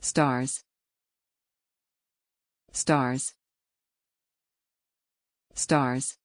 stars stars stars